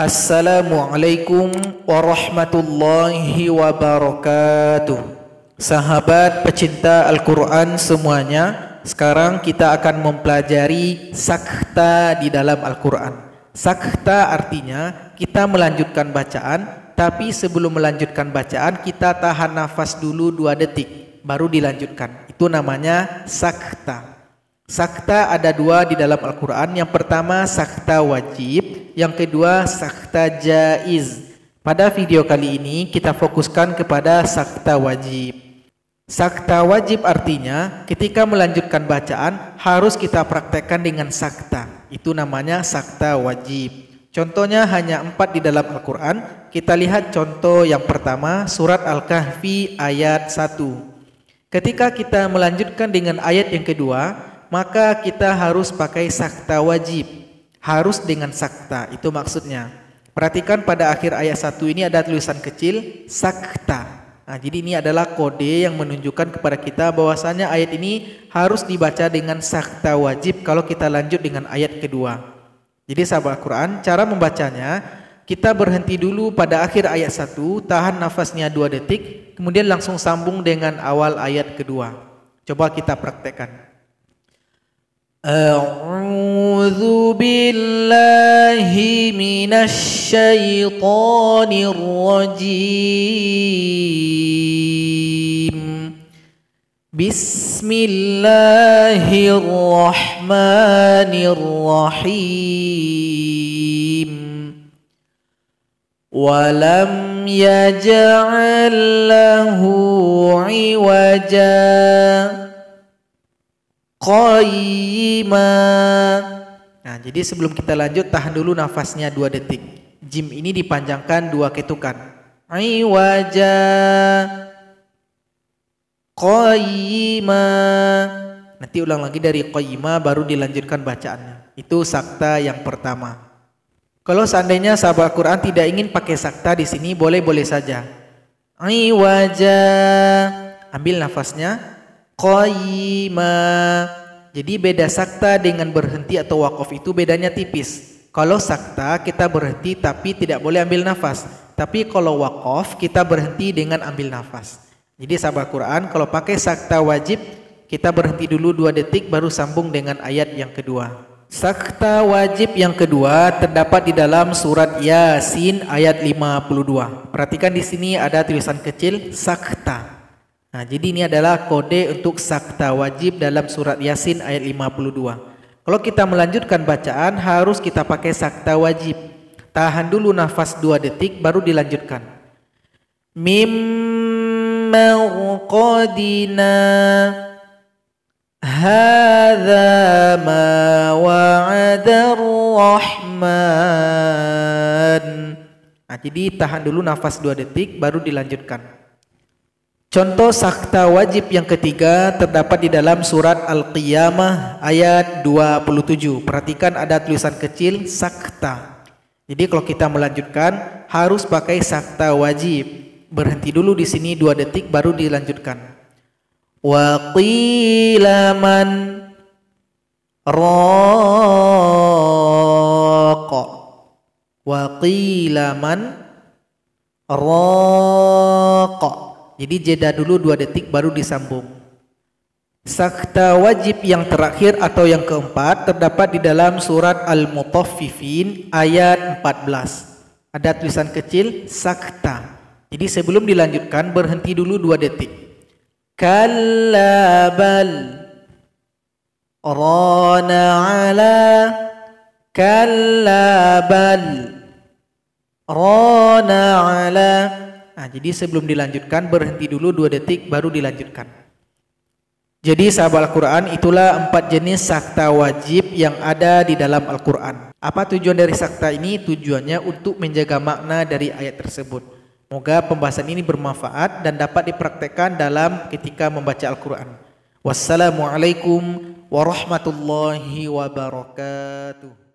Assalamualaikum warahmatullahi wabarakatuh. Sahabat pecinta Al-Quran semuanya, sekarang kita akan mempelajari sakta di dalam Al-Quran. Sakta artinya kita melanjutkan bacaan, tapi sebelum melanjutkan bacaan kita tahan nafas dulu dua detik, baru dilanjutkan. Itu namanya sakta. Sakta ada dua di dalam Al-Quran. Yang pertama sakta wajib, yang kedua sakta jaiz. Pada video kali ini kita fokuskan kepada sakta wajib. Sakta wajib artinya ketika melanjutkan bacaan harus kita praktekkan dengan sakta. Itu namanya sakta wajib. Contohnya hanya empat di dalam Al-Quran. Kita lihat contoh yang pertama surat Al-Kahfi ayat 1. Ketika kita melanjutkan dengan ayat yang kedua, maka kita harus pakai sakta wajib. Harus dengan sakta, itu maksudnya. Perhatikan pada akhir ayat satu ini ada tulisan kecil sakta. Nah, jadi ini adalah kode yang menunjukkan kepada kita bahwasanya ayat ini harus dibaca dengan sakta wajib kalau kita lanjut dengan ayat kedua. Jadi sahabat Al-Quran, cara membacanya kita berhenti dulu pada akhir ayat satu, tahan nafasnya dua detik, kemudian langsung sambung dengan awal ayat kedua. Coba kita praktekkan. أعوذ بالله من الشيطان الرجيم بسم الله الرحمن الرحيم ولم يجعل له عوجاً qayyima. Nah, jadi sebelum kita lanjut tahan dulu nafasnya dua detik. Jim ini dipanjangkan dua ketukan. Iwaja qayyima. Nanti ulang lagi dari qayyima baru dilanjutkan bacaannya. Itu sakta yang pertama. Kalau seandainya sahabat Quran tidak ingin pakai sakta di sini boleh-boleh saja. Iwaja. Ambil nafasnya qayyima. Jadi beda sakta dengan berhenti atau wakaf itu bedanya tipis. Kalau sakta kita berhenti tapi tidak boleh ambil nafas. Tapi kalau wakaf kita berhenti dengan ambil nafas. Jadi sahabat Quran kalau pakai sakta wajib kita berhenti dulu dua detik baru sambung dengan ayat yang kedua. Sakta wajib yang kedua terdapat di dalam surat Yasin ayat 52. Perhatikan di sini ada tulisan kecil sakta. Nah, jadi ini adalah kode untuk sakta wajib dalam surat Yasin ayat 52. Kalau kita melanjutkan bacaan harus kita pakai sakta wajib. Tahan dulu nafas 2 detik baru dilanjutkan. Mim marqadina hadza ma wa'ada rahman. Nah, jadi tahan dulu nafas 2 detik baru dilanjutkan. Contoh sakta wajib yang ketiga terdapat di dalam surat Al-Qiyamah ayat 27. Perhatikan ada tulisan kecil sakta. Jadi kalau kita melanjutkan harus pakai sakta wajib. Berhenti dulu di sini dua detik baru dilanjutkan. Wa qilaman raqa. Wa qilaman raqa. Jadi jeda dulu dua detik baru disambung. Sakta wajib yang terakhir atau yang keempat terdapat di dalam surat Al-Mutaffifin ayat 14. Ada tulisan kecil sakta. Jadi sebelum dilanjutkan berhenti dulu dua detik. Kalabal rana ala kalabal rana ala Nah, jadi sebelum dilanjutkan berhenti dulu dua detik baru dilanjutkan. Jadi sahabat Al-Quran itulah empat jenis sakta wajib yang ada di dalam Al-Quran. Apa tujuan dari sakta ini? Tujuannya untuk menjaga makna dari ayat tersebut. Moga pembahasan ini bermanfaat dan dapat dipraktekkan dalam ketika membaca Al-Quran. Wassalamualaikum warahmatullahi wabarakatuh.